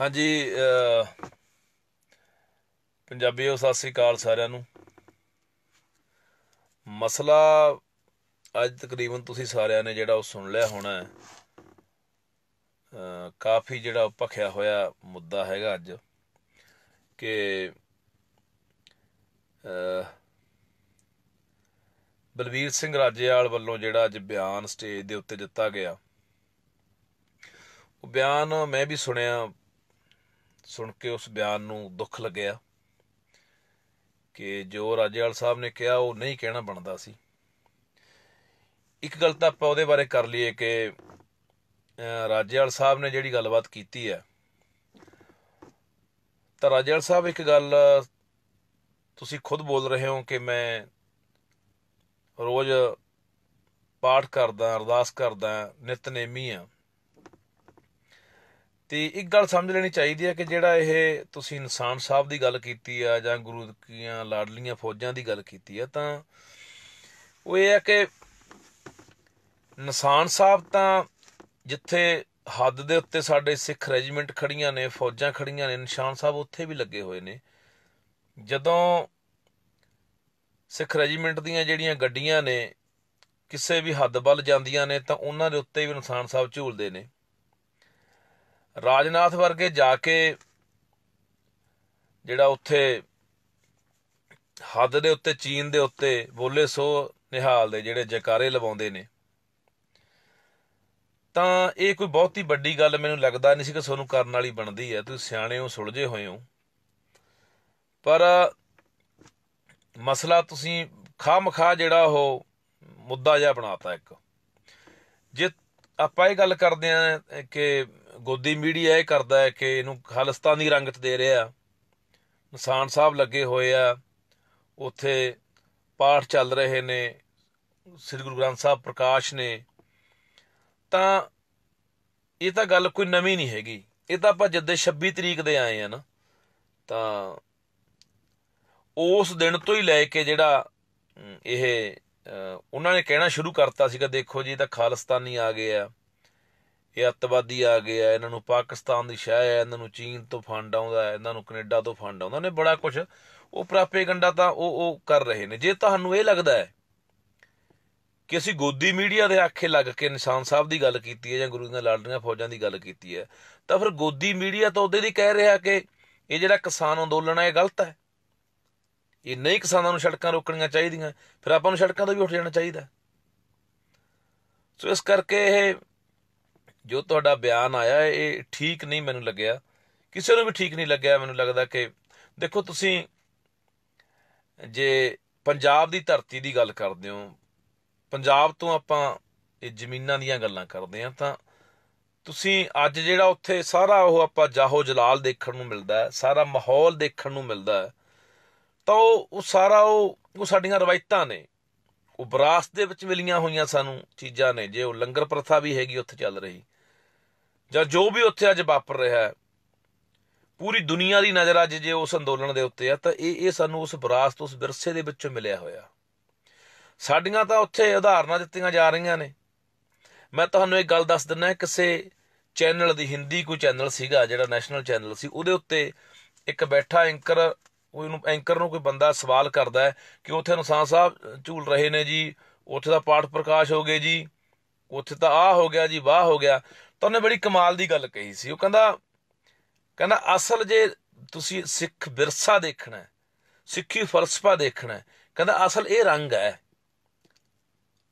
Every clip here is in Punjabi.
ਹਾਂਜੀ ਪੰਜਾਬੀਓ ਸਤਿ ਸ੍ਰੀ ਅਕਾਲ ਸਾਰਿਆਂ ਨੂੰ ਮਸਲਾ ਅੱਜ ਤਕਰੀਬਨ ਤੁਸੀਂ ਸਾਰਿਆਂ ਨੇ ਜਿਹੜਾ ਉਹ ਸੁਣ ਲਿਆ ਹੋਣਾ ਕਾਫੀ ਜਿਹੜਾ ਭਖਿਆ ਹੋਇਆ ਮੁੱਦਾ ਹੈਗਾ ਅੱਜ ਕਿ ਬਲਵੀਰ ਸਿੰਘ ਰਾਜੇਵਾਲ ਵੱਲੋਂ ਜਿਹੜਾ ਅੱਜ ਬਿਆਨ ਸਟੇਜ ਦੇ ਉੱਤੇ ਦਿੱਤਾ ਗਿਆ ਉਹ ਬਿਆਨ ਮੈਂ ਵੀ ਸੁਣਿਆ ਸੁਣ ਕੇ ਉਸ ਬਿਆਨ ਨੂੰ ਦੁੱਖ ਲੱਗਿਆ ਕਿ ਜੋ ਰਾਜੇਵਾਲ ਸਾਹਿਬ ਨੇ ਕਿਹਾ ਉਹ ਨਹੀਂ ਕਹਿਣਾ ਬਣਦਾ ਸੀ ਇੱਕ ਗੱਲ ਤਾਂ ਆਪਾਂ ਉਹਦੇ ਬਾਰੇ ਕਰ ਲਈਏ ਕਿ ਰਾਜੇਵਾਲ ਸਾਹਿਬ ਨੇ ਜਿਹੜੀ ਗੱਲਬਾਤ ਕੀਤੀ ਹੈ ਤਾਂ ਰਾਜੇਵਾਲ ਸਾਹਿਬ ਇੱਕ ਗੱਲ ਤੁਸੀਂ ਖੁਦ ਬੋਲ ਰਹੇ ਹੋ ਕਿ ਮੈਂ ਰੋਜ਼ ਪਾਠ ਕਰਦਾ ਅਰਦਾਸ ਕਰਦਾ ਨਿਤਨੇਮੀ ਆ ਤੇ ਇੱਕ ਗੱਲ ਸਮਝ ਲੈਣੀ ਚਾਹੀਦੀ ਹੈ ਕਿ ਜਿਹੜਾ ਇਹ ਤੁਸੀਂ ਇਨਸਾਨ ਸਾਹਿਬ ਦੀ ਗੱਲ ਕੀਤੀ ਆ ਜਾਂ ਗੁਰੂ ਦੀਆਂ ਲਾਡਲੀਆਂ ਫੌਜਾਂ ਦੀ ਗੱਲ ਕੀਤੀ ਆ ਤਾਂ ਉਹ ਇਹ ਹੈ ਕਿ ਨਿਸ਼ਾਨ ਸਾਹਿਬ ਤਾਂ ਜਿੱਥੇ ਹੱਦ ਦੇ ਉੱਤੇ ਸਾਡੇ ਸਿੱਖ ਰੈਜੀਮੈਂਟ ਖੜੀਆਂ ਨੇ ਫੌਜਾਂ ਖੜੀਆਂ ਨੇ ਨਿਸ਼ਾਨ ਸਾਹਿਬ ਉੱਥੇ ਵੀ ਲੱਗੇ ਹੋਏ ਨੇ ਜਦੋਂ ਸਿੱਖ ਰੈਜੀਮੈਂਟ ਦੀਆਂ ਜਿਹੜੀਆਂ ਗੱਡੀਆਂ ਨੇ ਕਿਸੇ ਵੀ ਹੱਦ ਵੱਲ ਜਾਂਦੀਆਂ ਨੇ ਤਾਂ ਉਹਨਾਂ ਦੇ ਉੱਤੇ ਵੀ ਇਨਸਾਨ ਸਾਹਿਬ ਝੂਲਦੇ ਨੇ ਰਾਜਨਾਥ ਵਰਗੇ ਜਾ ਕੇ ਜਿਹੜਾ ਉੱਥੇ ਹੱਦ ਦੇ ਉੱਤੇ ਚੀਨ ਦੇ ਉੱਤੇ ਬੋਲੇ ਸੋ ਨਿਹਾਲ ਦੇ ਜਿਹੜੇ ਜਕਾਰੇ ਲਵਾਉਂਦੇ ਨੇ ਤਾਂ ਇਹ ਕੋਈ ਬਹੁਤੀ ਵੱਡੀ ਗੱਲ ਮੈਨੂੰ ਲੱਗਦਾ ਨਹੀਂ ਸੀ ਕਿ ਤੁਹਾਨੂੰ ਕਰਨ ਵਾਲੀ ਬਣਦੀ ਹੈ ਤੁਸੀਂ ਸਿਆਣੇ ਹੋ ਸੁਲਝੇ ਹੋਏ ਹੋ ਪਰ ਮਸਲਾ ਤੁਸੀਂ ਖਾਮਖਾ ਜਿਹੜਾ ਉਹ ਮੁੱਦਾ ਜਿਹਾ ਬਣਾਤਾ ਇੱਕ ਜੇ ਆਪਾਂ ਇਹ ਗੱਲ ਕਰਦੇ ਆ ਕਿ ਗੋਦੀ ਮੀਡੀਆ ਇਹ ਕਰਦਾ ਹੈ ਕਿ ਇਹਨੂੰ ਖਾਲਸਤਾਨੀ ਰੰਗਤ ਦੇ ਰਿਹਾ ਨਿਸ਼ਾਨ ਸਾਹਿਬ ਲੱਗੇ ਹੋਏ ਆ ਉੱਥੇ ਪਾਠ ਚੱਲ ਰਹੇ ਨੇ ਸ੍ਰੀ ਗੁਰੂ ਗ੍ਰੰਥ ਸਾਹਿਬ ਪ੍ਰਕਾਸ਼ ਨੇ ਤਾਂ ਇਹ ਤਾਂ ਗੱਲ ਕੋਈ ਨਵੀਂ ਨਹੀਂ ਹੈਗੀ ਇਹ ਤਾਂ ਆਪਾਂ ਜਦੋਂ 26 ਤਰੀਕ ਦੇ ਆਏ ਆ ਨਾ ਤਾਂ ਉਸ ਦਿਨ ਤੋਂ ਹੀ ਲੈ ਕੇ ਜਿਹੜਾ ਇਹ ਉਹਨਾਂ ਨੇ ਕਹਿਣਾ ਸ਼ੁਰੂ ਕਰਤਾ ਸੀਗਾ ਦੇਖੋ ਜੀ ਤਾਂ ਖਾਲਸਤਾਨੀ ਆ ਗਏ ਆ ਇਹ ਅੱਤਵਾਦੀ ਆ ਗਏ ਆ ਇਹਨਾਂ ਨੂੰ ਪਾਕਿਸਤਾਨ ਦੀ ਸ਼ਹਿ ਹੈ ਇਹਨਾਂ ਨੂੰ ਚੀਨ ਤੋਂ ਫੰਡ ਆਉਂਦਾ ਹੈ ਇਹਨਾਂ ਨੂੰ ਕੈਨੇਡਾ ਤੋਂ ਫੰਡ ਆਉਂਦਾ ਨੇ ਬੜਾ ਕੁਝ ਉਹ ਪ੍ਰੋਪੇਗੈਂਡਾ ਤਾਂ ਉਹ ਉਹ ਕਰ ਰਹੇ ਨੇ ਜੇ ਤੁਹਾਨੂੰ ਇਹ ਲੱਗਦਾ ਹੈ ਕਿ ਅਸੀਂ ਗੋਦੀ ਮੀਡੀਆ ਦੇ ਆਖੇ ਲੱਗ ਕੇ ਨਿਸ਼ਾਨ ਸਾਹਿਬ ਦੀ ਗੱਲ ਕੀਤੀ ਹੈ ਜਾਂ ਗੁਰੂ ਦੀਆਂ ਲਾਡਲੀਆਂ ਫੌਜਾਂ ਦੀ ਗੱਲ ਕੀਤੀ ਹੈ ਤਾਂ ਫਿਰ ਗੋਦੀ ਮੀਡੀਆ ਤਾਂ ਉਹਦੇ ਦੀ ਕਹਿ ਰਿਹਾ ਕਿ ਇਹ ਜਿਹੜਾ ਕਿਸਾਨ ਅੰਦੋਲਨ ਹੈ ਇਹ ਗਲਤ ਹੈ ਇਹ ਨਹੀਂ ਕਿਸਾਨਾਂ ਨੂੰ ਸੜਕਾਂ ਰੋਕਣੀਆਂ ਚਾਹੀਦੀਆਂ ਫਿਰ ਆਪਾਂ ਨੂੰ ਸੜਕਾਂ ਤੋਂ ਵੀ ਉੱਠ ਜਾਣਾ ਚਾਹੀਦਾ ਸੋ ਇਸ ਕਰਕੇ ਇਹ ਜੋ ਤੁਹਾਡਾ ਬਿਆਨ ਆਇਆ ਇਹ ਠੀਕ ਨਹੀਂ ਮੈਨੂੰ ਲੱਗਿਆ ਕਿਸੇ ਨੂੰ ਵੀ ਠੀਕ ਨਹੀਂ ਲੱਗਿਆ ਮੈਨੂੰ ਲੱਗਦਾ ਕਿ ਦੇਖੋ ਤੁਸੀਂ ਜੇ ਪੰਜਾਬ ਦੀ ਧਰਤੀ ਦੀ ਗੱਲ ਕਰਦੇ ਹੋ ਪੰਜਾਬ ਤੋਂ ਆਪਾਂ ਇਹ ਜ਼ਮੀਨਾਂ ਦੀਆਂ ਗੱਲਾਂ ਕਰਦੇ ਆ ਤਾਂ ਤੁਸੀਂ ਅੱਜ ਜਿਹੜਾ ਉੱਥੇ ਸਾਰਾ ਉਹ ਆਪਾਂ ਜਾਹੋ ਜਲਾਲ ਦੇਖਣ ਨੂੰ ਮਿਲਦਾ ਹੈ ਸਾਰਾ ਮਾਹੌਲ ਦੇਖਣ ਨੂੰ ਮਿਲਦਾ ਹੈ ਤਾਂ ਉਹ ਸਾਰਾ ਉਹ ਉਹ ਸਾਡੀਆਂ ਰਵਾਇਤਾਂ ਨੇ ਉਹ ਵਿਰਾਸਤ ਦੇ ਵਿੱਚ ਮਿਲੀਆਂ ਹੋਈਆਂ ਸਾਨੂੰ ਚੀਜ਼ਾਂ ਨੇ ਜੇ ਉਹ ਲੰਗਰ ਪ੍ਰਥਾ ਵੀ ਹੈਗੀ ਉੱਥੇ ਚੱਲ ਰਹੀ ਜਾਂ ਜੋ ਵੀ ਉੱਥੇ ਅੱਜ ਵਾਪਰ ਰਿਹਾ ਹੈ ਪੂਰੀ ਦੁਨੀਆ ਦੀ ਨਜ਼ਰ ਅੱਜ ਜੇ ਉਸ ਅੰਦੋਲਨ ਦੇ ਉੱਤੇ ਆ ਤਾਂ ਇਹ ਇਹ ਸਾਨੂੰ ਉਸ ਵਿਰਾਸਤ ਉਸ ਵਿਰਸੇ ਦੇ ਵਿੱਚੋਂ ਮਿਲਿਆ ਹੋਇਆ ਸਾਡੀਆਂ ਤਾਂ ਉੱਥੇ ਉਦਾਹਰਨਾਂ ਦਿੱਤੀਆਂ ਜਾ ਰਹੀਆਂ ਨੇ ਮੈਂ ਤੁਹਾਨੂੰ ਇੱਕ ਗੱਲ ਦੱਸ ਦਿੰਨਾ ਕਿਸੇ ਚੈਨਲ ਦੀ ਹਿੰਦੀ ਕੋਈ ਚੈਨਲ ਸੀਗਾ ਜਿਹੜਾ ਨੈਸ਼ਨਲ ਚੈਨਲ ਸੀ ਉਹਦੇ ਉੱਤੇ ਇੱਕ ਬੈਠਾ ਐਂਕਰ ਉਹਨੂੰ ਐਂਕਰ ਨੂੰ ਕੋਈ ਬੰਦਾ ਸਵਾਲ ਕਰਦਾ ਹੈ ਕਿ ਉੱਥੇ ਨਸਾਨ ਸਾਹਿਬ ਝੂਲ ਰਹੇ ਨੇ ਜੀ ਉੱਥੇ ਦਾ ਪਾਠ ਪ੍ਰਕਾਸ਼ ਹੋ ਗਏ ਜੀ ਉੱਥੇ ਤਾਂ ਆ ਹੋ ਗਿਆ ਜੀ ਵਾਹ ਹੋ ਗਿਆ ਤਾਂ ਉਹਨੇ ਬੜੀ ਕਮਾਲ ਦੀ ਗੱਲ ਕਹੀ ਸੀ ਉਹ ਕਹਿੰਦਾ ਕਹਿੰਦਾ ਅਸਲ ਜੇ ਤੁਸੀਂ ਸਿੱਖ ਵਿਰਸਾ ਦੇਖਣਾ ਹੈ ਸਿੱਖੀ ਫਲਸਫਾ ਦੇਖਣਾ ਹੈ ਕਹਿੰਦਾ ਅਸਲ ਇਹ ਰੰਗ ਹੈ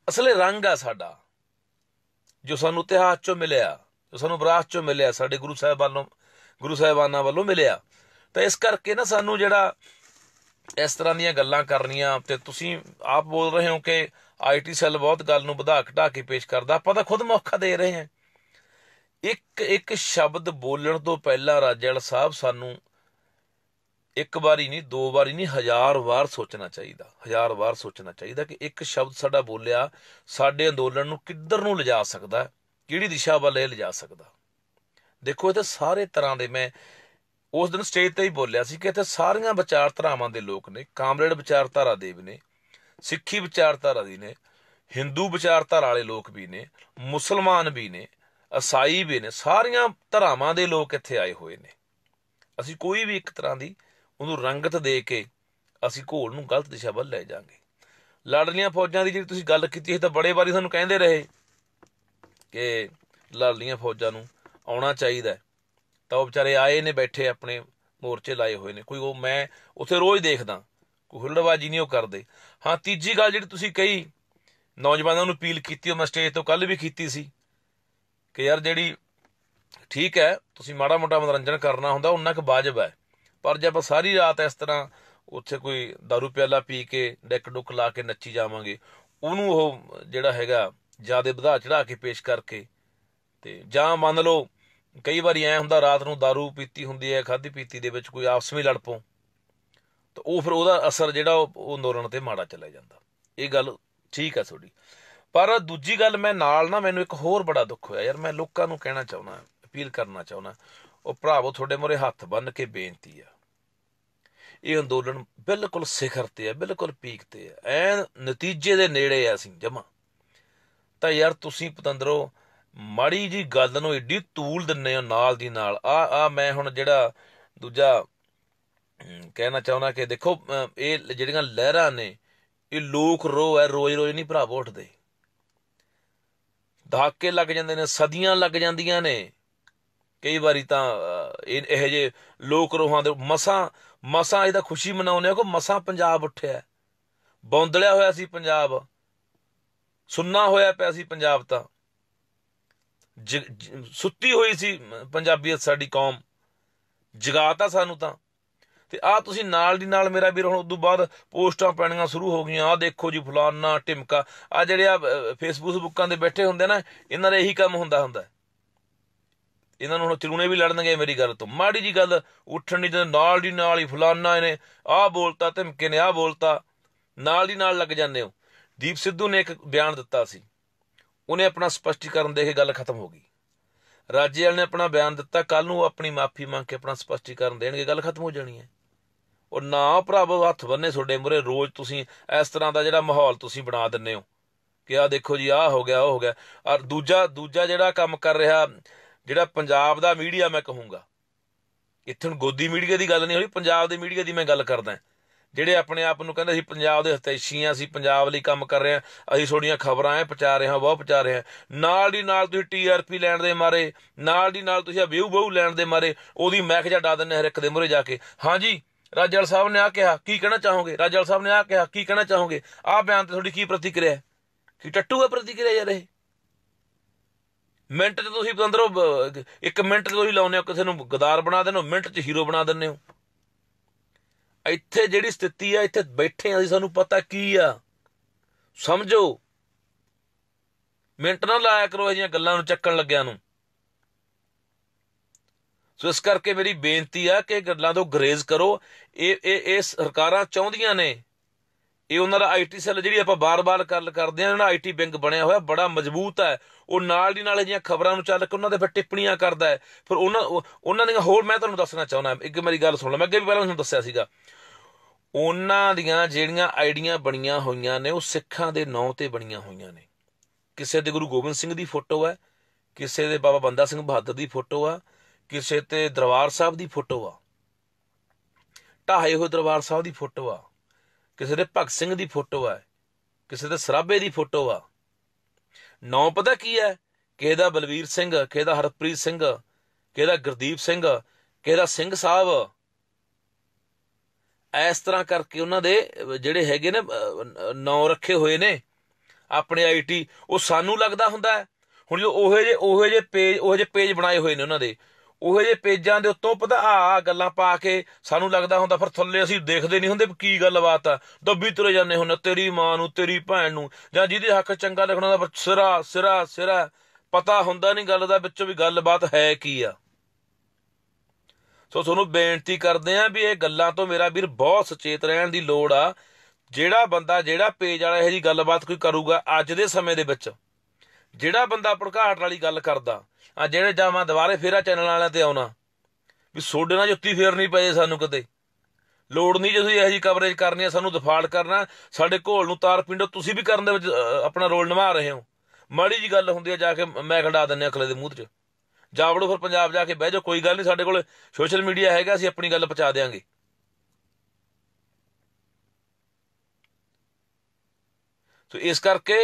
ਅਸਲ ਇਹ ਰੰਗ ਆ ਸਾਡਾ ਜੋ ਸਾਨੂੰ ਇਤਿਹਾਸ ਚੋਂ ਮਿਲਿਆ ਜੋ ਸਾਨੂੰ ਵਿਰਾਸਤ ਚੋਂ ਮਿਲਿਆ ਸਾਡੇ ਗੁਰੂ ਸਾਹਿਬ ਵੱਲੋਂ ਗੁਰੂ ਸਾਹਿਬਾਨਾਂ ਵੱਲੋਂ ਮਿਲਿਆ ਤਾਂ ਇਸ ਕਰਕੇ ਨਾ ਸਾਨੂੰ ਜਿਹੜਾ ਇਸ ਤਰ੍ਹਾਂ ਦੀਆਂ ਗੱਲਾਂ ਕਰਨੀਆਂ ਤੇ ਤੁਸੀਂ ਆਪ ਬੋਲ ਰਹੇ ਹੋ ਕਿ ਆਈਟੀ ਸੈੱਲ ਬਹੁਤ ਗੱਲ ਨੂੰ ਵਧਾ ਘਟਾ ਕੇ ਪੇਸ਼ ਕਰਦਾ ਆਪਾਂ ਤਾਂ ਖੁਦ ਮੌਕਾ ਦੇ ਰਹੇ ਹਾਂ ਇੱਕ ਇੱਕ ਸ਼ਬਦ ਬੋਲਣ ਤੋਂ ਪਹਿਲਾਂ ਰਾਜਲ ਸਾਹਿਬ ਸਾਨੂੰ ਇੱਕ ਵਾਰੀ ਨਹੀਂ ਦੋ ਵਾਰੀ ਨਹੀਂ ਹਜ਼ਾਰ ਵਾਰ ਸੋਚਣਾ ਚਾਹੀਦਾ ਹਜ਼ਾਰ ਵਾਰ ਸੋਚਣਾ ਚਾਹੀਦਾ ਕਿ ਇੱਕ ਸ਼ਬਦ ਸਾਡਾ ਬੋਲਿਆ ਸਾਡੇ ਅੰਦੋਲਨ ਨੂੰ ਕਿੱਧਰ ਨੂੰ ਲਿਜਾ ਸਕਦਾ ਹੈ ਕਿਹੜੀ ਦਿਸ਼ਾ ਵੱਲ ਇਹ ਲਿਜਾ ਸਕਦਾ ਦੇਖੋ ਇੱਥੇ ਸਾਰੇ ਤਰ੍ਹਾਂ ਦੇ ਮੈਂ ਉਸ ਦਿਨ ਸਟੇਜ ਤੇ ਹੀ ਬੋਲਿਆ ਸੀ ਕਿ ਇੱਥੇ ਸਾਰੀਆਂ ਵਿਚਾਰਧਾਰਾਵਾਂ ਦੇ ਲੋਕ ਨੇ ਕਾਮਰੇਡ ਵਿਚਾਰਧਾਰਾ ਦੇਵ ਨੇ ਸਿੱਖੀ ਵਿਚਾਰਧਾਰਾ ਦੀ ਨੇ ਹਿੰਦੂ ਵਿਚਾਰਧਾਰਾ ਵਾਲੇ ਲੋਕ ਵੀ ਨੇ ਮੁਸਲਮਾਨ ਵੀ ਨੇ ਅਸਾਈ ਵੀ ਨੇ ਸਾਰੀਆਂ ਧਰਾਵਾਂ ਦੇ ਲੋਕ ਇੱਥੇ ਆਏ ਹੋਏ ਨੇ ਅਸੀਂ ਕੋਈ ਵੀ ਇੱਕ ਤਰ੍ਹਾਂ ਦੀ ਉਹਨੂੰ ਰੰਗਤ ਦੇ ਕੇ ਅਸੀਂ ਘੋਲ ਨੂੰ ਗਲਤ ਦਿਸ਼ਾ ਵੱਲ ਲੈ ਜਾਾਂਗੇ ਲੜਲੀਆਂ ਫੌਜਾਂ ਦੀ ਜਿਹੜੀ ਤੁਸੀਂ ਗੱਲ ਕੀਤੀ ਇਹ ਤਾਂ ਬੜੇ ਵਾਰੀ ਸਾਨੂੰ ਕਹਿੰਦੇ ਰਹੇ ਕਿ ਲੜਲੀਆਂ ਫੌਜਾਂ ਨੂੰ ਆਉਣਾ ਚਾਹੀਦਾ ਤਾਂ ਉਹ ਵਿਚਾਰੇ ਆਏ ਨੇ ਬੈਠੇ ਆਪਣੇ ਮੋਰਚੇ ਲਾਏ ਹੋਏ ਨੇ ਕੋਈ ਉਹ ਮੈਂ ਉੱਥੇ ਰੋਜ਼ ਦੇਖਦਾ ਕੋਈ ਹੁਲੜਵਾਜੀ ਨਹੀਂ ਉਹ ਕਰਦੇ ਹਾਂ ਤੀਜੀ ਗੱਲ ਜਿਹੜੀ ਤੁਸੀਂ ਕਹੀ ਨੌਜਵਾਨਾਂ ਨੂੰ ਅਪੀਲ ਕੀਤੀ ਉਹ ਮੈਂ ਸਟੇਜ ਤੋਂ ਕੱਲ ਵੀ ਕੀਤੀ ਸੀ ਕਿ ਯਾਰ ਜਿਹੜੀ ਠੀਕ ਹੈ ਤੁਸੀਂ ਮਾੜਾ ਮੋਟਾ ਮਨੋਰੰਜਨ ਕਰਨਾ ਹੁੰਦਾ ਉਹਨਾਂ ਕ ਵਾਜਬ ਹੈ ਪਰ ਜੇ ਆਪਾਂ ਸਾਰੀ ਰਾਤ ਇਸ ਤਰ੍ਹਾਂ ਉੱਥੇ ਕੋਈ दारू ਪਿਆਲਾ ਪੀ ਕੇ ਡੈਕ ਡੁੱਕ ਲਾ ਕੇ ਨੱਚੀ ਜਾਵਾਂਗੇ ਉਹਨੂੰ ਉਹ ਜਿਹੜਾ ਹੈਗਾ ਜਿਆਦੇ ਵਧਾ ਚੜਾ ਕੇ ਪੇਸ਼ ਕਰਕੇ ਤੇ ਜਾਂ ਮੰਨ ਲਓ ਕਈ ਵਾਰੀ ਐ ਹੁੰਦਾ ਰਾਤ ਨੂੰ दारू ਪੀਤੀ ਹੁੰਦੀ ਹੈ ਖਾਦੀ ਪੀਤੀ ਦੇ ਵਿੱਚ ਕੋਈ ਆਪਸ ਵਿੱਚ ਲੜ ਪੋ ਤਾਂ ਉਹ ਫਿਰ ਉਹਦਾ ਅਸਰ ਜਿਹੜਾ ਉਹ ਨੋਰਨ ਤੇ ਮਾੜਾ ਚਲਾ ਜਾਂਦਾ ਇਹ ਗੱਲ ਠੀਕ ਆ ਤੁਹਾਡੀ ਪਰ ਦੂਜੀ ਗੱਲ ਮੈਂ ਨਾਲ ਨਾ ਮੈਨੂੰ ਇੱਕ ਹੋਰ ਬੜਾ ਦੁੱਖ ਹੋਇਆ ਯਾਰ ਮੈਂ ਲੋਕਾਂ ਨੂੰ ਕਹਿਣਾ ਚਾਹੁੰਦਾ ਅਪੀਲ ਕਰਨਾ ਚਾਹੁੰਦਾ ਉਹ ਭਰਾਵੋ ਤੁਹਾਡੇ ਮੋਰੇ ਹੱਥ ਬੰਨ ਕੇ ਬੇਨਤੀ ਆ ਇਹ ਅੰਦੋਲਨ ਬਿਲਕੁਲ ਸਿਖਰ ਤੇ ਆ ਬਿਲਕੁਲ ਪੀਕ ਤੇ ਆ ਐ ਨਤੀਜੇ ਦੇ ਨੇੜੇ ਆ ਅਸੀਂ ਜਮਾ ਤਾਂ ਯਾਰ ਤੁਸੀਂ ਪਤੰਦਰੋ ਮਾੜੀ ਜੀ ਗੱਲ ਨੂੰ ਏਡੀ ਤੂਲ ਦਿੰਨੇ ਹੋ ਨਾਲ ਦੀ ਨਾਲ ਆ ਆ ਮੈਂ ਹੁਣ ਜਿਹੜਾ ਦੂਜਾ ਕਹਿਣਾ ਚਾਹੁੰਦਾ ਕਿ ਦੇਖੋ ਇਹ ਜਿਹੜੀਆਂ ਲਹਿਰਾਂ ਨੇ ਇਹ ਲੋਕ ਰੋ ਹੈ ਰੋਜ਼ ਰੋਜ਼ ਨਹੀਂ ਭਰਾਵੋ ਉੱਠਦੇ ਧਾਕੇ ਲੱਗ ਜਾਂਦੇ ਨੇ ਸਦੀਆਂ ਲੱਗ ਜਾਂਦੀਆਂ ਨੇ ਕਈ ਵਾਰੀ ਤਾਂ ਇਹ ਜੇ ਲੋਕ ਰੋਹਾਂ ਦੇ ਮਸਾਂ ਮਸਾਂ ਇਹਦਾ ਖੁਸ਼ੀ ਮਨਾਉਂਦੇ ਆ ਕੋ ਮਸਾਂ ਪੰਜਾਬ ਉੱਠਿਆ ਬੌਂਦਲਿਆ ਹੋਇਆ ਸੀ ਪੰਜਾਬ ਸੁੰਨਾ ਹੋਇਆ ਪਿਆ ਸੀ ਪੰਜਾਬ ਤਾਂ ਸੁੱਤੀ ਹੋਈ ਸੀ ਪੰਜਾਬੀਅਤ ਸਾਡੀ ਕੌਮ ਜਗਾਤਾ ਸਾਨੂੰ ਤਾਂ ਤੇ ਆ ਤੁਸੀਂ ਨਾਲ ਦੀ ਨਾਲ ਮੇਰਾ ਵੀਰ ਹੁਣ ਉਦੋਂ ਬਾਅਦ ਪੋਸਟਾਂ ਪੈਣੀਆਂ ਸ਼ੁਰੂ ਹੋ ਗਈਆਂ ਆ ਦੇਖੋ ਜੀ ਫਲਾਨਾ ਟਿਮਕਾ ਆ ਜਿਹੜੇ ਆ ਫੇਸਬੁੱਕ ਬੁੱਕਾਂ ਦੇ ਬੈਠੇ ਹੁੰਦੇ ਨਾ ਇਹਨਾਂ ਦਾ ਇਹੀ ਕੰਮ ਹੁੰਦਾ ਹੁੰਦਾ ਇਹਨਾਂ ਨੂੰ ਹੁਣ ਚਲੂਨੇ ਵੀ ਲੜਨਗੇ ਮੇਰੀ ਗੱਲ ਤੋਂ ਮਾੜੀ ਜੀ ਗੱਲ ਉੱਠਣ ਦੀ ਨਾਲ ਦੀ ਨਾਲ ਹੀ ਫਲਾਨਾ ਇਹਨੇ ਆ ਬੋਲਤਾ ਧਮਕੇ ਨੇ ਆ ਬੋਲਤਾ ਨਾਲ ਦੀ ਨਾਲ ਲੱਗ ਜਾਂਦੇ ਹੋ ਦੀਪ ਸਿੱਧੂ ਨੇ ਇੱਕ ਬਿਆਨ ਦਿੱਤਾ ਸੀ ਉਹਨੇ ਆਪਣਾ ਸਪਸ਼ਟੀਕਰਨ ਦੇ ਕੇ ਗੱਲ ਖਤਮ ਹੋ ਗਈ ਰਾਜੇ ਵਾਲ ਨੇ ਆਪਣਾ ਬਿਆਨ ਦਿੱਤਾ ਕੱਲ ਨੂੰ ਆਪਣੀ ਮਾਫੀ ਮੰਗ ਕੇ ਆਪਣਾ ਸਪਸ਼ਟੀਕਰਨ ਦੇਣਗੇ ਗੱਲ ਖਤਮ ਹੋ ਜਾਣੀ ਹੈ ਉਹ ਨਾ ਭਰਾਵੋ ਹੱਥ ਬੰਨੇ ਤੁਹਾਡੇ ਮੂਰੇ ਰੋਜ਼ ਤੁਸੀਂ ਇਸ ਤਰ੍ਹਾਂ ਦਾ ਜਿਹੜਾ ਮਾਹੌਲ ਤੁਸੀਂ ਬਣਾ ਦਿੰਨੇ ਹੋ ਕਿ ਆ ਦੇਖੋ ਜੀ ਆ ਹੋ ਗਿਆ ਉਹ ਹੋ ਗਿਆ ਔਰ ਦੂਜਾ ਦੂਜਾ ਜਿਹੜਾ ਕੰਮ ਕਰ ਰਿਹਾ ਜਿਹੜਾ ਪੰਜਾਬ ਦਾ ਮੀਡੀਆ ਮੈਂ ਕਹੂੰਗਾ ਇੱਥੇ ਹੁਣ ਗੋਦੀ ਮੀਡੀਆ ਦੀ ਗੱਲ ਨਹੀਂ ਹੋਈ ਪੰਜਾਬ ਦੇ ਮੀਡੀਆ ਦੀ ਮੈਂ ਗੱਲ ਕਰਦਾ ਜਿਹੜੇ ਆਪਣੇ ਆਪ ਨੂੰ ਕਹਿੰਦੇ ਅਸੀਂ ਪੰਜਾਬ ਦੇ ਹਤੈਸ਼ੀ ਆ ਅਸੀਂ ਪੰਜਾਬ ਲਈ ਕੰਮ ਕਰ ਰਹੇ ਆ ਅਸੀਂ ਤੁਹਾਡੀਆਂ ਖਬਰਾਂ ਐ ਪਹੁੰਚਾ ਰਹੇ ਆ ਬਹੁਤ ਪਹੁੰਚਾ ਰਹੇ ਆ ਨਾਲ ਦੀ ਨਾਲ ਤੁਸੀਂ ਟੀਆਰਪੀ ਲੈਣ ਦੇ ਮਾਰੇ ਨਾਲ ਦੀ ਨਾਲ ਤੁਸੀਂ ਵਿਊ ਬਹੁ ਲੈਣ ਦੇ ਮਾਰੇ ਉਹਦੀ ਮੈਖ ਜਾ ਡਾ ਦਿੰਨੇ ਹਰ ਇੱਕ ਦੇ ਮੂਰੇ ਜਾ ਕੇ ਹਾਂਜੀ ਰਾਜਲ ਸਾਹਿਬ ਨੇ ਆ ਕਿਹਾ ਕੀ ਕਹਿਣਾ ਚਾਹੋਗੇ ਰਾਜਲ ਸਾਹਿਬ ਨੇ ਆ ਕਿਹਾ ਕੀ ਕਹਿਣਾ ਚਾਹੋਗੇ ਆ ਬਿਆਨ ਤੇ ਤੁਹਾਡੀ ਕੀ ਪ੍ਰਤੀਕਿਰਿਆ ਹੈ ਕੀ ਟੱਟੂ ਹੈ ਪ੍ਰਤੀਕਿਰਿਆ ਯਾਰ ਇਹ ਮਿੰਟ ਤੇ ਤੁਸੀਂ ਅੰਦਰੋਂ ਇੱਕ ਮਿੰਟ ਤੇ ਤੁਸੀਂ ਲਾਉਨੇ ਹੋ ਕਿਸੇ ਨੂੰ ਗਦਾਰ ਬਣਾ ਦਿੰਦੇ ਹੋ ਮਿੰਟ ਚ ਹੀਰੋ ਬਣਾ ਦਿੰਦੇ ਹੋ ਇੱਥੇ ਜਿਹੜੀ ਸਥਿਤੀ ਆ ਇੱਥੇ ਬੈਠੇ ਆ ਸਾਨੂੰ ਪਤਾ ਕੀ ਆ ਸਮਝੋ ਮਿੰਟ ਨਾ ਲਾਇਆ ਕਰੋ ਇਹ ਜੀਆਂ ਗੱਲਾਂ ਨੂੰ ਚੱਕਣ ਲੱਗਿਆਂ ਨੂੰ ਸੋ ਇਸ ਕਰਕੇ ਮੇਰੀ ਬੇਨਤੀ ਆ ਕਿ ਗੱਲਾਂ ਤੋਂ ਗਰੇਜ਼ ਕਰੋ ਇਹ ਇਹ ਇਹ ਸਰਕਾਰਾਂ ਚਾਹੁੰਦੀਆਂ ਨੇ ਇਹ ਉਹਨਾਂ ਦਾ ਆਈਟੀ ਸੈੱਲ ਜਿਹੜੀ ਆਪਾਂ ਬਾਰ-ਬਾਰ ਗੱਲ ਕਰਦੇ ਆ ਉਹਨਾਂ ਦਾ ਆਈਟੀ ਵਿੰਗ ਬਣਿਆ ਹੋਇਆ ਬੜਾ ਮਜ਼ਬੂਤ ਹੈ ਉਹ ਨਾਲ ਦੀ ਨਾਲ ਜਿਹੜੀਆਂ ਖਬਰਾਂ ਨੂੰ ਚੱਲ ਕੇ ਉਹਨਾਂ ਦੇ ਫਿਰ ਟਿੱਪਣੀਆਂ ਕਰਦਾ ਹੈ ਫਿਰ ਉਹਨਾਂ ਉਹਨਾਂ ਦੀਆਂ ਹੋਰ ਮੈਂ ਤੁਹਾਨੂੰ ਦੱਸਣਾ ਚਾਹੁੰਦਾ ਇੱਕ ਮੇਰੀ ਗੱਲ ਸੁਣ ਲਓ ਮੈਂ ਅੱਗੇ ਵੀ ਪਹਿਲਾਂ ਤੁਹਾਨੂੰ ਦੱਸਿਆ ਸੀਗਾ ਉਹਨਾਂ ਦੀਆਂ ਜਿਹੜੀਆਂ ਆਈਡੀਆਂ ਬਣੀਆਂ ਹੋਈਆਂ ਨੇ ਉਹ ਸਿੱਖਾਂ ਦੇ ਨਾਂ ਤੇ ਬਣੀਆਂ ਹੋਈਆਂ ਨੇ ਕਿਸੇ ਦੇ ਗੁਰੂ ਗੋਬਿੰਦ ਸਿੰਘ ਦੀ ਫੋਟੋ ਹੈ ਕਿਸੇ ਦੇ ਬਾਬਾ ਬੰਦਾ ਸਿੰਘ ਬਹਾਦਰ ਦੀ ਫੋਟੋ ਆ ਕਿਸੇ ਤੇ ਦਰਬਾਰ ਸਾਹਿਬ ਦੀ ਫੋਟੋ ਆ ਢਾਏ ਹੋਏ ਦਰਬਾਰ ਸਾਹਿਬ ਦੀ ਫੋਟੋ ਆ ਕਿਸੇ ਦੇ ਭਗਤ ਸਿੰਘ ਦੀ ਫੋਟੋ ਆ ਕਿਸੇ ਦੇ ਸਰਾਬੇ ਦੀ ਫੋਟੋ ਆ ਨੌ ਪਤਾ ਕੀ ਹੈ ਕਿਸੇ ਦਾ ਬਲਵੀਰ ਸਿੰਘ ਕਿਸੇ ਦਾ ਹਰਪ੍ਰੀਤ ਸਿੰਘ ਕਿਸੇ ਦਾ ਗੁਰਦੀਪ ਸਿੰਘ ਕਿਸੇ ਦਾ ਸਿੰਘ ਸਾਹਿਬ ਇਸ ਤਰ੍ਹਾਂ ਕਰਕੇ ਉਹਨਾਂ ਦੇ ਜਿਹੜੇ ਹੈਗੇ ਨੇ ਨੌ ਰੱਖੇ ਹੋਏ ਨੇ ਆਪਣੇ ਆਈਟੀ ਉਹ ਸਾਨੂੰ ਲੱਗਦਾ ਹੁੰਦਾ ਹੁਣ ਜੋ ਉਹੇ ਜੇ ਉਹੇ ਜੇ ਪੇਜ ਉਹੇ ਜੇ ਪੇਜ ਬਣਾਏ ਹੋਏ ਨੇ ਉਹਨਾਂ ਦੇ ਉਹ ਜਿਹੇ ਪੇਜਾਂ ਦੇ ਉੱਤੋਂ ਪਧਾ ਗੱਲਾਂ ਪਾ ਕੇ ਸਾਨੂੰ ਲੱਗਦਾ ਹੁੰਦਾ ਫਿਰ ਥੱਲੇ ਅਸੀਂ ਦੇਖਦੇ ਨਹੀਂ ਹੁੰਦੇ ਕੀ ਗੱਲਬਾਤ ਆ ਦੱਬੀ ਤੁਰੇ ਜਾਂਦੇ ਹੁਣ ਤੇਰੀ ਮਾਂ ਨੂੰ ਤੇਰੀ ਭੈਣ ਨੂੰ ਜਾਂ ਜਿਹਦੇ ਹੱਕ ਚੰਗਾ ਲਿਖਣਾ ਦਾ ਸਿਰਾ ਸਿਰਾ ਸਿਰਾ ਪਤਾ ਹੁੰਦਾ ਨਹੀਂ ਗੱਲ ਦਾ ਵਿੱਚੋਂ ਵੀ ਗੱਲਬਾਤ ਹੈ ਕੀ ਆ ਸੋ ਤੁਹਾਨੂੰ ਬੇਨਤੀ ਕਰਦੇ ਆ ਵੀ ਇਹ ਗੱਲਾਂ ਤੋਂ ਮੇਰਾ ਵੀਰ ਬਹੁਤ ਸੁਚੇਤ ਰਹਿਣ ਦੀ ਲੋੜ ਆ ਜਿਹੜਾ ਬੰਦਾ ਜਿਹੜਾ ਪੇਜ ਵਾਲਾ ਇਹ ਜੀ ਗੱਲਬਾਤ ਕੋਈ ਕਰੂਗਾ ਅੱਜ ਦੇ ਸਮੇਂ ਦੇ ਵਿੱਚ ਜਿਹੜਾ ਬੰਦਾ ਭੜਕਾਟ ਵਾਲੀ ਗੱਲ ਕਰਦਾ ਆ ਜਿਹੜੇ ਜਾਂ ਮੈਂ ਦੁਬਾਰੇ ਫੇਰਾ ਚੈਨਲ ਵਾਲਿਆਂ ਤੇ ਆਉਣਾ ਵੀ ਸੋਡੇ ਨਾਲ ਜੁੱਤੀ ਫੇਰਨੀ ਪਏ ਸਾਨੂੰ ਕਦੇ ਲੋੜ ਨਹੀਂ ਜੇ ਤੁਸੀਂ ਇਹੋ ਜੀ ਕਵਰੇਜ ਕਰਨੀ ਹੈ ਸਾਨੂੰ ਦਫਾੜ ਕਰਨਾ ਸਾਡੇ ਘੋਲ ਨੂੰ ਤਾਰ ਪਿੰਡੋ ਤੁਸੀਂ ਵੀ ਕਰਨ ਦੇ ਵਿੱਚ ਆਪਣਾ ਰੋਲ ਨਿਭਾ ਰਹੇ ਹੋ ਮਾੜੀ ਜੀ ਗੱਲ ਹੁੰਦੀ ਆ ਜਾ ਕੇ ਮੈਂ ਖੜਾ ਦਿੰਨੇ ਅਖਲੇ ਦੇ ਮੂੰਹ 'ਚ ਜਾਵੜੋ ਫਿਰ ਪੰਜਾਬ ਜਾ ਕੇ ਬਹਿ ਜਾਓ ਕੋਈ ਗੱਲ ਨਹੀਂ ਸਾਡੇ ਕੋਲ ਸੋਸ਼ਲ ਮੀਡੀਆ ਹੈਗਾ ਅਸੀਂ ਆਪਣੀ ਗੱਲ ਪਹੁੰਚਾ ਦੇਵਾਂਗੇ ਸੋ ਇਸ ਕਰਕੇ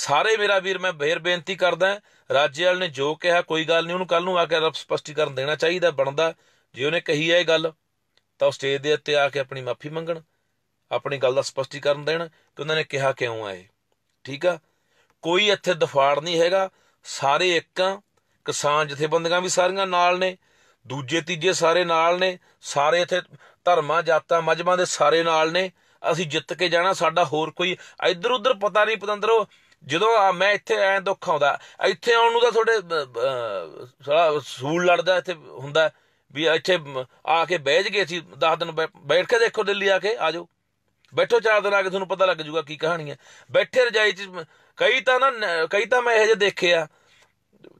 ਸਾਰੇ ਮੇਰਾ ਵੀਰ ਮੈਂ ਬੇਰ ਬੇਨਤੀ ਕਰਦਾ ਰਾਜੇਵਾਲ ਨੇ ਜੋ ਕਿਹਾ ਕੋਈ ਗੱਲ ਨਹੀਂ ਉਹਨੂੰ ਕੱਲ ਨੂੰ ਆ ਕੇ ਸਪਸ਼ਟੀਕਰਨ ਦੇਣਾ ਚਾਹੀਦਾ ਬਣਦਾ ਜੇ ਉਹਨੇ ਕਹੀ ਹੈ ਇਹ ਗੱਲ ਤਾਂ ਉਹ ਸਟੇਜ ਦੇ ਉੱਤੇ ਆ ਕੇ ਆਪਣੀ ਮਾਫੀ ਮੰਗਣ ਆਪਣੀ ਗੱਲ ਦਾ ਸਪਸ਼ਟੀਕਰਨ ਦੇਣ ਕਿ ਉਹਨਾਂ ਨੇ ਕਿਹਾ ਕਿਉਂ ਆ ਇਹ ਠੀਕ ਆ ਕੋਈ ਇੱਥੇ ਦਫਾੜ ਨਹੀਂ ਹੈਗਾ ਸਾਰੇ ਇੱਕ ਕਿਸਾਨ ਜਥੇਬੰਦੀਆਂ ਵੀ ਸਾਰੀਆਂ ਨਾਲ ਨੇ ਦੂਜੇ ਤੀਜੇ ਸਾਰੇ ਨਾਲ ਨੇ ਸਾਰੇ ਇੱਥੇ ਧਰਮਾਂ ਜਾਤਾਂ ਮਜਮਾਂ ਦੇ ਸਾਰੇ ਨਾਲ ਨੇ ਅਸੀਂ ਜਿੱਤ ਕੇ ਜਾਣਾ ਸਾਡਾ ਹੋਰ ਕੋਈ ਇੱਧਰ ਉੱਧਰ ਪਤਾ ਨਹੀਂ ਪਤੰਦਰੋ ਜਦੋਂ ਆ ਮੈਂ ਇੱਥੇ ਐ ਦੁੱਖ ਆਉਂਦਾ ਇੱਥੇ ਆਉਣ ਨੂੰ ਤਾਂ ਤੁਹਾਡੇ ਸਾਲਾ ਸੂਲ ਲੜਦਾ ਇੱਥੇ ਹੁੰਦਾ ਵੀ ਇੱਥੇ ਆ ਕੇ ਬਹਿਜ ਗਏ ਸੀ 10 ਦਿਨ ਬੈਠ ਕੇ ਦੇਖੋ ਦਿੱਲੀ ਆ ਕੇ ਆਜੋ ਬੈਠੋ ਚਾਰ ਦਿਨ ਆ ਕੇ ਤੁਹਾਨੂੰ ਪਤਾ ਲੱਗ ਜੂਗਾ ਕੀ ਕਹਾਣੀ ਹੈ ਬੈਠੇ ਰਜਾਈ ਚ ਕਈ ਤਾਂ ਨਾ ਕਈ ਤਾਂ ਮੈਂ ਇਹ ਜੇ ਦੇਖੇ ਆ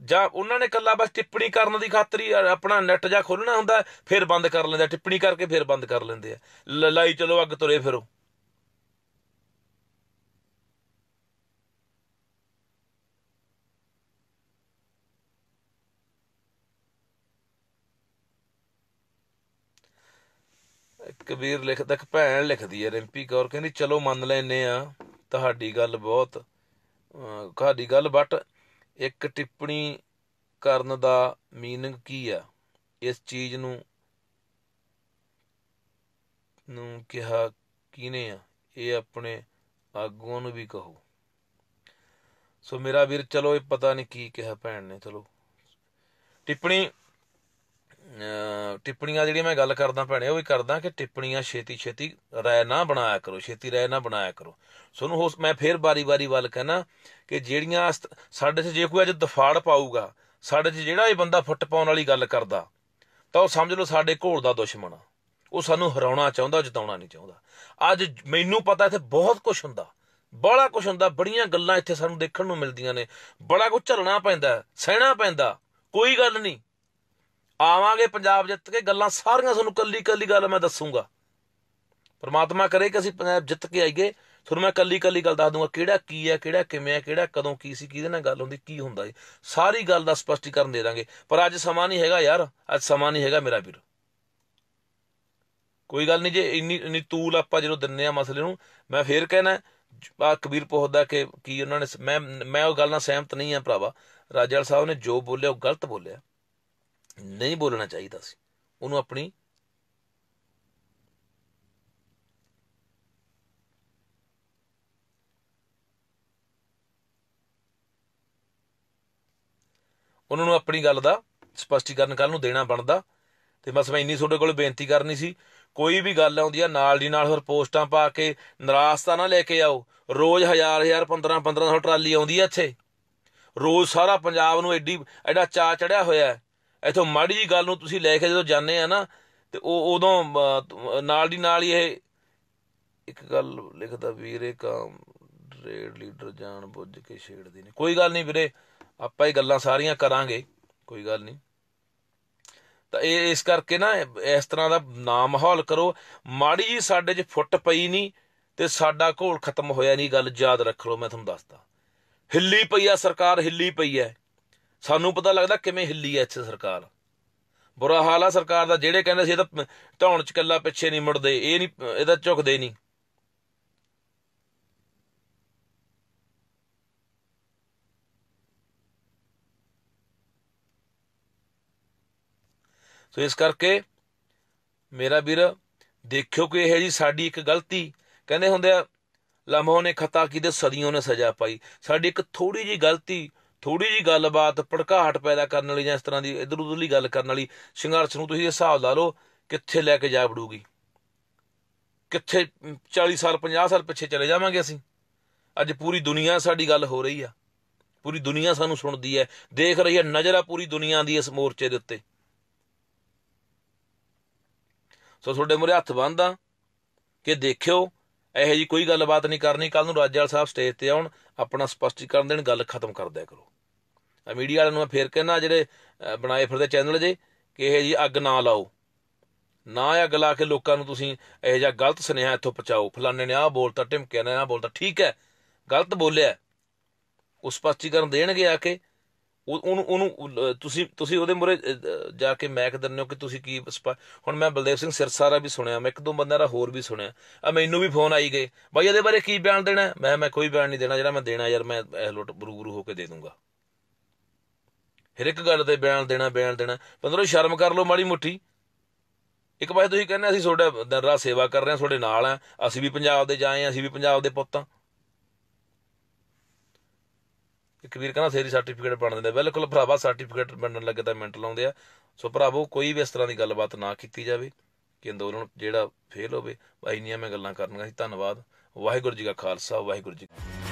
ਜਾਂ ਉਹਨਾਂ ਨੇ ਕੱਲਾ ਬਸ ਟਿੱਪਣੀ ਕਰਨ ਦੀ ਖਾਤਰ ਹੀ ਆਪਣਾ ਨੈਟ ਜਾਂ ਖੋਲਣਾ ਹੁੰਦਾ ਫਿਰ ਬੰਦ ਕਰ ਲੈਂਦੇ ਟਿੱਪਣੀ ਕਰਕੇ ਫਿਰ ਬੰਦ ਕਰ ਲੈਂਦੇ ਆ ਲਾਈ ਚਲੋ ਅੱਗ ਤੁਰੇ ਫਿਰੋ ਕਬੀਰ ਲਿਖਦਾ ਕਿ ਭੈਣ ਲਿਖਦੀ ਹੈ ਰਿੰਪੀ ਕੌਰ ਕਹਿੰਦੀ ਚਲੋ ਮੰਨ ਲੈਨੇ ਆ ਤੁਹਾਡੀ ਗੱਲ ਬਹੁਤ ਤੁਹਾਡੀ ਗੱਲ ਬਟ ਇੱਕ ਟਿੱਪਣੀ ਕਰਨ ਦਾ ਮੀਨਿੰਗ ਕੀ ਆ ਇਸ ਚੀਜ਼ ਨੂੰ ਨੂੰ ਕਿਹਾ ਕਿਨੇ ਆ ਇਹ ਆਪਣੇ ਆਗੂਆਂ ਨੂੰ ਵੀ ਕਹੋ ਸੋ ਮੇਰਾ ਵੀਰ ਚਲੋ ਇਹ ਪਤਾ ਨਹੀਂ ਕੀ ਕਿਹਾ ਭੈਣ ਨੇ ਚਲੋ ਟਿੱਪਣੀ ਟਿੱਪਣੀਆਂ ਜਿਹੜੀਆਂ ਮੈਂ ਗੱਲ ਕਰਦਾ ਭੈਣੇ ਉਹ ਵੀ ਕਰਦਾ ਕਿ ਟਿੱਪਣੀਆਂ ਛੇਤੀ ਛੇਤੀ ਰਾਇ ਨਾ ਬਣਾਇਆ ਕਰੋ ਛੇਤੀ ਰਾਇ ਨਾ ਬਣਾਇਆ ਕਰੋ ਸੋਨੂੰ ਹੋ ਮੈਂ ਫੇਰ ਬਾਰੀ-ਬਾਰੀ ਵੱਲ ਕਹਿਣਾ ਕਿ ਜਿਹੜੀਆਂ ਸਾਡੇ 'ਚ ਜੇ ਕੋਈ ਅੱਜ ਦਫਾੜ ਪਾਊਗਾ ਸਾਡੇ 'ਚ ਜਿਹੜਾ ਇਹ ਬੰਦਾ ਫੁੱਟ ਪਾਉਣ ਵਾਲੀ ਗੱਲ ਕਰਦਾ ਤਾਂ ਉਹ ਸਮਝ ਲਓ ਸਾਡੇ ਘੋੜ ਦਾ ਦੁਸ਼ਮਣ ਆ ਉਹ ਸਾਨੂੰ ਹਰਾਉਣਾ ਚਾਹੁੰਦਾ ਜਿਤਾਉਣਾ ਨਹੀਂ ਚਾਹੁੰਦਾ ਅੱਜ ਮੈਨੂੰ ਪਤਾ ਇੱਥੇ ਬਹੁਤ ਕੁਝ ਹੁੰਦਾ ਬੜਾ ਕੁਝ ਹੁੰਦਾ ਬੜੀਆਂ ਗੱਲਾਂ ਇੱਥੇ ਸਾਨੂੰ ਦੇਖਣ ਨੂੰ ਮਿਲਦੀਆਂ ਨੇ ਬੜਾ ਕੁਝ ਝੱਲਣਾ ਪੈਂਦਾ ਸਹਿਣਾ ਪੈਂਦਾ ਕੋਈ ਗੱਲ ਨਹੀਂ ਆਵਾਂਗੇ ਪੰਜਾਬ ਜਿੱਤ ਕੇ ਗੱਲਾਂ ਸਾਰੀਆਂ ਤੁਹਾਨੂੰ ਕੱਲੀ ਕੱਲੀ ਗੱਲ ਮੈਂ ਦੱਸੂਗਾ ਪਰਮਾਤਮਾ ਕਰੇ ਕਿ ਅਸੀਂ ਪੰਜਾਬ ਜਿੱਤ ਕੇ ਆਈਏ ਤੁਹਾਨੂੰ ਮੈਂ ਕੱਲੀ ਕੱਲੀ ਗੱਲ ਦੱਸ ਦੂੰਗਾ ਕਿਹੜਾ ਕੀ ਹੈ ਕਿਹੜਾ ਕਿਵੇਂ ਹੈ ਕਿਹੜਾ ਕਦੋਂ ਕੀ ਸੀ ਕਿਹਦੇ ਨਾਲ ਗੱਲ ਹੁੰਦੀ ਕੀ ਹੁੰਦਾ ਹੈ ਸਾਰੀ ਗੱਲ ਦਾ ਸਪਸ਼ਟੀਕਰਨ ਦੇ ਦਾਂਗੇ ਪਰ ਅੱਜ ਸਮਾਂ ਨਹੀਂ ਹੈਗਾ ਯਾਰ ਅੱਜ ਸਮਾਂ ਨਹੀਂ ਹੈਗਾ ਮੇਰਾ ਵੀਰ ਕੋਈ ਗੱਲ ਨਹੀਂ ਜੇ ਇੰਨੀ ਇੰਨੀ ਤੂਲ ਆਪਾਂ ਜਦੋਂ ਦਿੰਨੇ ਆ ਮਸਲੇ ਨੂੰ ਮੈਂ ਫੇਰ ਕਹਿਣਾ ਆ ਕਬੀਰ ਪੁੱਛਦਾ ਕਿ ਕੀ ਉਹਨਾਂ ਨੇ ਮੈਂ ਮੈਂ ਉਹ ਗੱਲ ਨਾਲ ਸਹਿਮਤ ਨਹੀਂ ਆ ਭਰਾਵਾ ਰਾਜਾਲ ਸਾਹਿਬ ਨੇ ਜੋ ਬੋਲਿਆ ਉਹ ਗਲਤ ਬੋਲਿਆ ਨਹੀਂ ਬੋਲਣਾ ਚਾਹੀਦਾ ਸੀ ਉਹਨੂੰ ਆਪਣੀ ਉਹਨਾਂ ਨੂੰ ਆਪਣੀ ਗੱਲ ਦਾ ਸਪਸ਼ਟੀਕਰਨ ਕੱਲ ਨੂੰ ਦੇਣਾ ਬਣਦਾ ਤੇ ਬਸ ਮੈਂ ਇੰਨੀ ਤੁਹਾਡੇ ਕੋਲ ਬੇਨਤੀ ਕਰਨੀ ਸੀ ਕੋਈ ਵੀ ਗੱਲ ਆਉਂਦੀ ਆ ਨਾਲ ਦੀ ਨਾਲ ਹੋਰ ਪੋਸਟਾਂ ਪਾ ਕੇ ਨਰਾਸਤਾ ਨਾ ਲੈ ਕੇ ਆਓ ਰੋਜ਼ ਹਜ਼ਾਰ ਹਜ਼ਾਰ 15 1500 ਟਰਾਲੀ ਆਉਂਦੀ ਆ ਇੱਥੇ ਰੋਜ਼ ਸਾਰਾ ਪੰਜਾਬ ਨੂੰ ਐਡੀ ਐਡਾ ਚਾ ਚੜਿਆ ਹੋਇਆ ਇਥੋਂ ਮਾੜੀ ਜੀ ਗੱਲ ਨੂੰ ਤੁਸੀਂ ਲੈ ਕੇ ਜਦੋਂ ਜਾਂਦੇ ਆ ਨਾ ਤੇ ਉਹ ਉਦੋਂ ਨਾਲ ਦੀ ਨਾਲ ਹੀ ਇਹ ਇੱਕ ਗੱਲ ਲਿਖਦਾ ਵੀਰੇ ਕਾਮ ਰੇਡ ਲੀਡਰ ਜਾਣ ਬੁੱਝ ਕੇ ਛੇੜਦੇ ਨੇ ਕੋਈ ਗੱਲ ਨਹੀਂ ਵੀਰੇ ਆਪਾਂ ਇਹ ਗੱਲਾਂ ਸਾਰੀਆਂ ਕਰਾਂਗੇ ਕੋਈ ਗੱਲ ਨਹੀਂ ਤਾਂ ਇਹ ਇਸ ਕਰਕੇ ਨਾ ਇਸ ਤਰ੍ਹਾਂ ਦਾ ਨਾ ਮਾਹੌਲ ਕਰੋ ਮਾੜੀ ਜੀ ਸਾਡੇ 'ਚ ਫੁੱਟ ਪਈ ਨਹੀਂ ਤੇ ਸਾਡਾ ਘੋਲ ਖਤਮ ਹੋਇਆ ਨਹੀਂ ਗੱਲ ਯਾਦ ਰੱਖ ਲਓ ਮੈਂ ਤੁਹਾਨੂੰ ਦੱਸਦਾ ਹਿੱਲੀ ਪਈ ਆ ਸਰਕਾਰ ਹਿੱਲੀ ਪਈ ਐ ਸਾਨੂੰ ਪਤਾ ਲੱਗਦਾ ਕਿਵੇਂ ਹਿੱਲੀ ਐ ਇੱਥੇ ਸਰਕਾਰ ਬੁਰਾ ਹਾਲ ਆ ਸਰਕਾਰ ਦਾ ਜਿਹੜੇ ਕਹਿੰਦੇ ਸੀ ਇਹ ਤਾਂ ਧੌਣ ਚ ਕੱਲਾ ਪਿੱਛੇ ਨਹੀਂ ਮੁੜਦੇ ਇਹ ਨਹੀਂ ਇਹਦਾ ਝੁਕਦੇ ਨਹੀਂ ਸੋ ਇਸ ਕਰਕੇ ਮੇਰਾ ਵੀਰ ਦੇਖਿਓ ਕਿ ਇਹ ਜੀ ਸਾਡੀ ਇੱਕ ਗਲਤੀ ਕਹਿੰਦੇ ਹੁੰਦੇ ਆ ਲਮਹੋਂ ਨੇ ਖਤਾ ਕੀਤੇ ਸਦੀਆਂ ਨੇ ਸਜ਼ਾ ਪਾਈ ਸਾਡੀ ਇੱਕ ਥੋੜੀ ਜੀ ਗਲਤੀ ਥੋੜੀ ਜੀ ਗੱਲਬਾਤ ਭੜਕਾਹਟ ਪੈਦਾ ਕਰਨ ਵਾਲੀ ਜਾਂ ਇਸ ਤਰ੍ਹਾਂ ਦੀ ਇਧਰ ਉਧਰਲੀ ਗੱਲ ਕਰਨ ਵਾਲੀ ਸੰਘਰਸ਼ ਨੂੰ ਤੁਸੀਂ ਹਿਸਾਬ ਲਾ ਲਓ ਕਿੱਥੇ ਲੈ ਕੇ ਜਾ ਬੜੂਗੀ ਕਿੱਥੇ 40 ਸਾਲ 50 ਸਾਲ ਪਿੱਛੇ ਚਲੇ ਜਾਵਾਂਗੇ ਅਸੀਂ ਅੱਜ ਪੂਰੀ ਦੁਨੀਆ ਸਾਡੀ ਗੱਲ ਹੋ ਰਹੀ ਆ ਪੂਰੀ ਦੁਨੀਆ ਸਾਨੂੰ ਸੁਣਦੀ ਐ ਦੇਖ ਰਹੀ ਐ ਨਜ਼ਰ ਆ ਪੂਰੀ ਦੁਨੀਆ ਦੀ ਇਸ ਮੋਰਚੇ ਦੇ ਉੱਤੇ ਸੋ ਤੁਹਾਡੇ ਮੁਰੇ ਹੱਥ ਬੰਨਦਾ ਕਿ ਦੇਖਿਓ ਇਹੋ ਜੀ ਕੋਈ ਗੱਲਬਾਤ ਨਹੀਂ ਕਰਨੀ ਕੱਲ ਨੂੰ ਰਾਜਵਾਲ ਸਾਹਿਬ ਸਟੇਜ ਤੇ ਆਉਣ ਆਪਣਾ ਸਪਸ਼ਟੀਕਰਨ ਦੇਣ ਗੱਲ ਖਤਮ ਕਰ ਦਿਆ ਕਰੋ ਮੀਡੀਆ ਵਾਲਿਆਂ ਨੂੰ ਮੈਂ ਫੇਰ ਕਹਿਣਾ ਜਿਹੜੇ ਬਣਾਏ ਫਿਰਦੇ ਚੈਨਲ ਜੇ ਕਿ ਇਹ ਜੀ ਅੱਗ ਨਾ ਲਾਓ ਨਾ ਅੱਗ ਲਾ ਕੇ ਲੋਕਾਂ ਨੂੰ ਤੁਸੀਂ ਇਹ ਜਿਹਾ ਗਲਤ ਸੁਨੇਹਾ ਇੱਥੋਂ ਪਹੁੰਚਾਓ ਫਲਾਣੇ ਨੇ ਆਹ ਬੋਲਤਾ ਢਿਮਕਿਆ ਨੇ ਆਹ ਬੋਲਤਾ ਠੀਕ ਹੈ ਗਲਤ ਬੋਲਿਆ ਉਸ ਸਪਸ਼ਟੀਕਰਨ ਦੇਣਗੇ ਆ ਕੇ ਉਹਨੂੰ ਉਹਨੂੰ ਤੁਸੀਂ ਤੁਸੀਂ ਉਹਦੇ ਮੁਰੇ ਜਾ ਕੇ ਮੈਕ ਦਿੰਨੇ ਹੋ ਕਿ ਤੁਸੀਂ ਕੀ ਹੁਣ ਮੈਂ ਬਲਦੇਵ ਸਿੰਘ ਸਿਰਸਾ ਦਾ ਵੀ ਸੁਣਿਆ ਮੈਂ ਇੱਕ ਦੋ ਬੰਦਿਆਂ ਦਾ ਹੋਰ ਵੀ ਸੁਣਿਆ ਆ ਮੈਨੂੰ ਵੀ ਫੋਨ ਆਈ ਗਏ ਬਾਈ ਇਹਦੇ ਬਾਰੇ ਕੀ ਬਿਆਨ ਦੇਣਾ ਮੈਂ ਮੈਂ ਕੋਈ ਬਿਆਨ ਨਹੀਂ ਦੇਣਾ ਜਿਹੜਾ ਮੈਂ ਦੇਣਾ ਯਾਰ ਮੈਂ ਇਹ ਲੋਟ ਬਰੂ ਬਰੂ ਹੋ ਕੇ ਦੇ ਦੂੰਗਾ ਹਰ ਇੱਕ ਗੱਲ ਤੇ ਬਿਆਨ ਦੇਣਾ ਬਿਆਨ ਦੇਣਾ ਪੰਦਰੋਂ ਸ਼ਰਮ ਕਰ ਲਓ ਮਾੜੀ ਮੁੱਠੀ ਇੱਕ ਵਾਰ ਤੁਸੀਂ ਕਹਿੰਦੇ ਅਸੀਂ ਤੁਹਾਡਾ ਦਿਨ ਰਾਤ ਸੇਵਾ ਕਰ ਰਹੇ ਹਾਂ ਤੁਹਾਡੇ ਨਾਲ ਆ ਅਸੀਂ ਵੀ ਪੰਜਾਬ ਦੇ ਜਾਏ ਆ ਅਸੀਂ ਵੀ ਪੰਜਾਬ ਦੇ ਪੁੱਤ ਆ ਇੱਕ ਵੀਰ ਕਹਿੰਦਾ ਸੇਰੀ ਸਰਟੀਫਿਕੇਟ ਬਣ ਦਿੰਦੇ ਬਿਲਕੁਲ ਭਰਾਵਾ ਸਰਟੀਫਿਕੇਟ ਬਣਨ ਲੱਗੇ ਤਾਂ ਮਿੰਟ ਲਾਉਂਦੇ ਆ ਸੋ ਭਰਾਵੋ ਕੋਈ ਵੀ ਇਸ ਤਰ੍ਹਾਂ ਦੀ ਗੱਲਬਾਤ ਨਾ ਕੀਤੀ ਜਾਵੇ ਕਿ ਅੰਦੋਲਨ ਜਿਹੜਾ ਫੇਲ ਹੋਵੇ ਭਾਈ ਇੰਨੀਆਂ ਮੈਂ ਗੱਲਾਂ ਕਰਨਗਾ ਸੀ ਧੰਨਵਾਦ ਵਾਹਿਗੁਰੂ ਜੀ ਕਾ ਖਾਲਸਾ ਵਾਹਿਗੁਰੂ ਜੀ